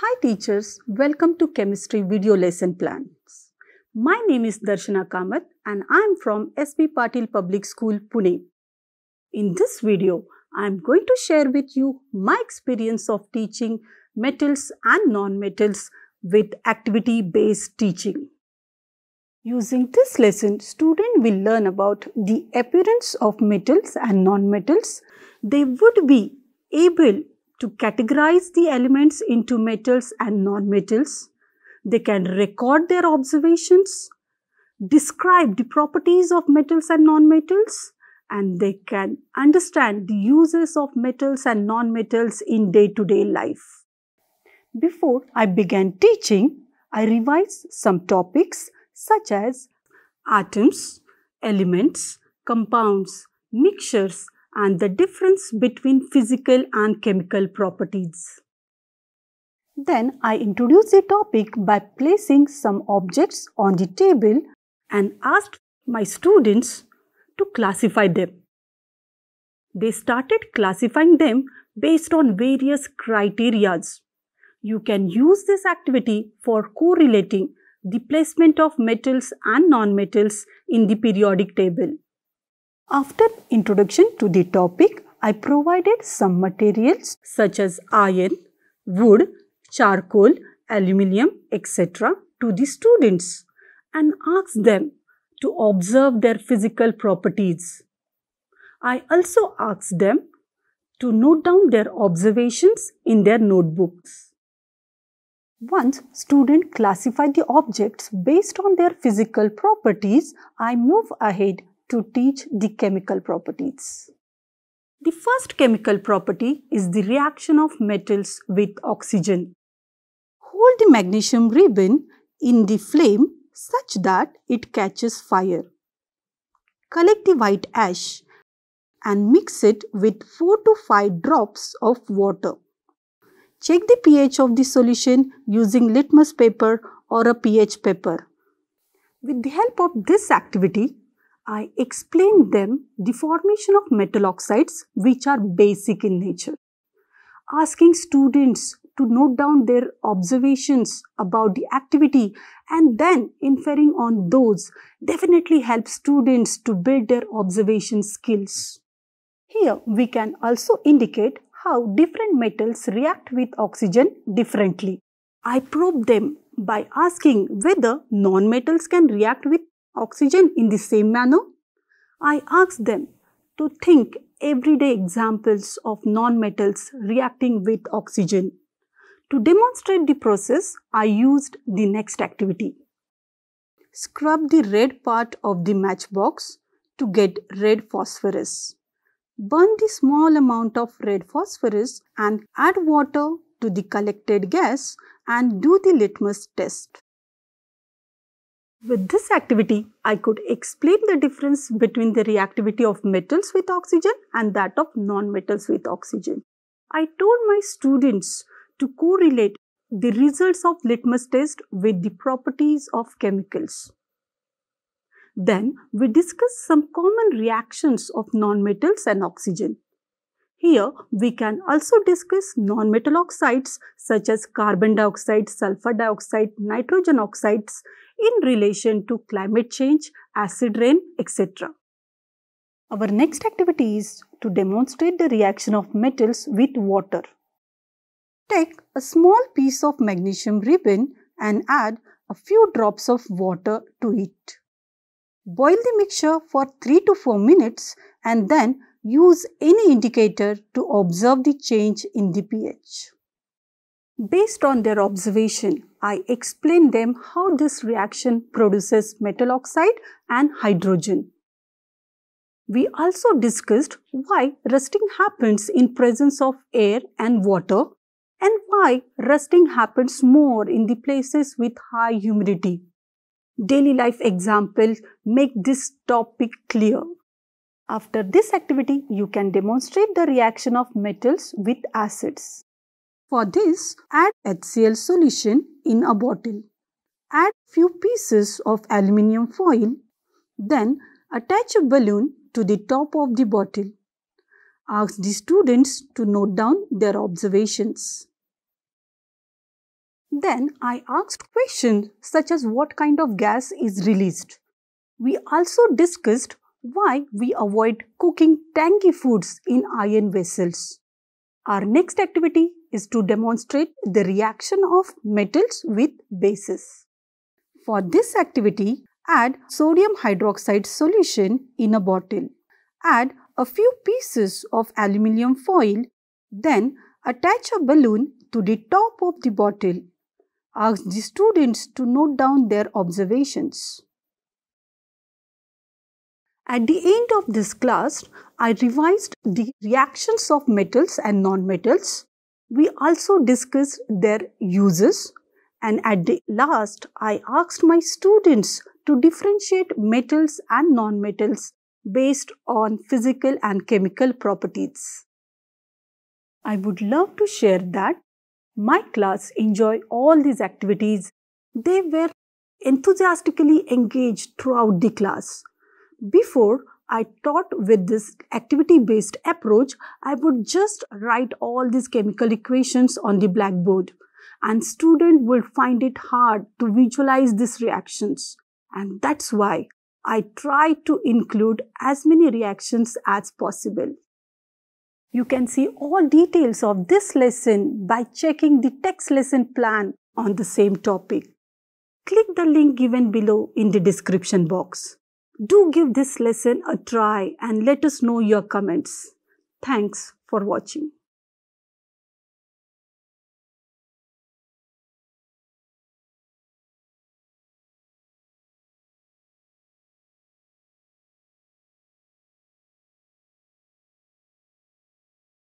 Hi teachers, welcome to Chemistry Video Lesson Plans. My name is Darshana Kamath and I am from SP Patil Public School, Pune. In this video, I am going to share with you my experience of teaching metals and non-metals with activity-based teaching. Using this lesson, student will learn about the appearance of metals and non-metals. They would be able to categorize the elements into metals and non-metals. They can record their observations, describe the properties of metals and non-metals, and they can understand the uses of metals and non-metals in day-to-day -day life. Before I began teaching, I revised some topics such as atoms, elements, compounds, mixtures and the difference between physical and chemical properties. Then I introduced the topic by placing some objects on the table and asked my students to classify them. They started classifying them based on various criterias. You can use this activity for correlating the placement of metals and nonmetals in the periodic table. After introduction to the topic, I provided some materials such as iron, wood, charcoal, aluminium, etc. to the students and asked them to observe their physical properties. I also asked them to note down their observations in their notebooks. Once students classify the objects based on their physical properties, I move ahead to teach the chemical properties. The first chemical property is the reaction of metals with oxygen. Hold the magnesium ribbon in the flame such that it catches fire. Collect the white ash and mix it with 4 to 5 drops of water. Check the pH of the solution using litmus paper or a pH paper. With the help of this activity, I explained them the formation of metal oxides which are basic in nature. Asking students to note down their observations about the activity and then inferring on those definitely helps students to build their observation skills. Here we can also indicate how different metals react with oxygen differently. I probe them by asking whether non-metals can react with oxygen in the same manner. I asked them to think everyday examples of nonmetals reacting with oxygen. To demonstrate the process, I used the next activity. Scrub the red part of the matchbox to get red phosphorus. Burn the small amount of red phosphorus and add water to the collected gas and do the litmus test. With this activity, I could explain the difference between the reactivity of metals with oxygen and that of non-metals with oxygen. I told my students to correlate the results of litmus test with the properties of chemicals. Then we discussed some common reactions of non-metals and oxygen. Here, we can also discuss non-metal oxides such as carbon dioxide, sulfur dioxide, nitrogen oxides in relation to climate change, acid rain, etc. Our next activity is to demonstrate the reaction of metals with water. Take a small piece of magnesium ribbon and add a few drops of water to it. Boil the mixture for 3 to 4 minutes and then use any indicator to observe the change in the pH. Based on their observation, I explained them how this reaction produces metal oxide and hydrogen. We also discussed why rusting happens in presence of air and water and why rusting happens more in the places with high humidity. Daily life examples make this topic clear. After this activity, you can demonstrate the reaction of metals with acids. For this, add HCl solution in a bottle. Add few pieces of aluminium foil, then attach a balloon to the top of the bottle. Ask the students to note down their observations. Then I asked questions such as what kind of gas is released. We also discussed why we avoid cooking tangy foods in iron vessels. Our next activity is to demonstrate the reaction of metals with bases. For this activity, add sodium hydroxide solution in a bottle. Add a few pieces of aluminium foil, then attach a balloon to the top of the bottle. Ask the students to note down their observations. At the end of this class, I revised the reactions of metals and nonmetals. We also discussed their uses. And at the last, I asked my students to differentiate metals and nonmetals based on physical and chemical properties. I would love to share that my class enjoy all these activities. They were enthusiastically engaged throughout the class. Before, I taught with this activity-based approach, I would just write all these chemical equations on the blackboard and student will find it hard to visualize these reactions. And that's why I try to include as many reactions as possible. You can see all details of this lesson by checking the text lesson plan on the same topic. Click the link given below in the description box. Do give this lesson a try and let us know your comments. Thanks for watching.